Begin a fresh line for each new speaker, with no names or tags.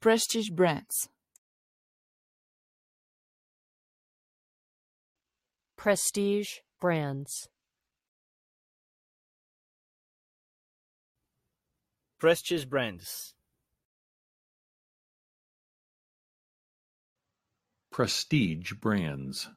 prestige brands. Prestige brands. Prestige brands. Prestige brands.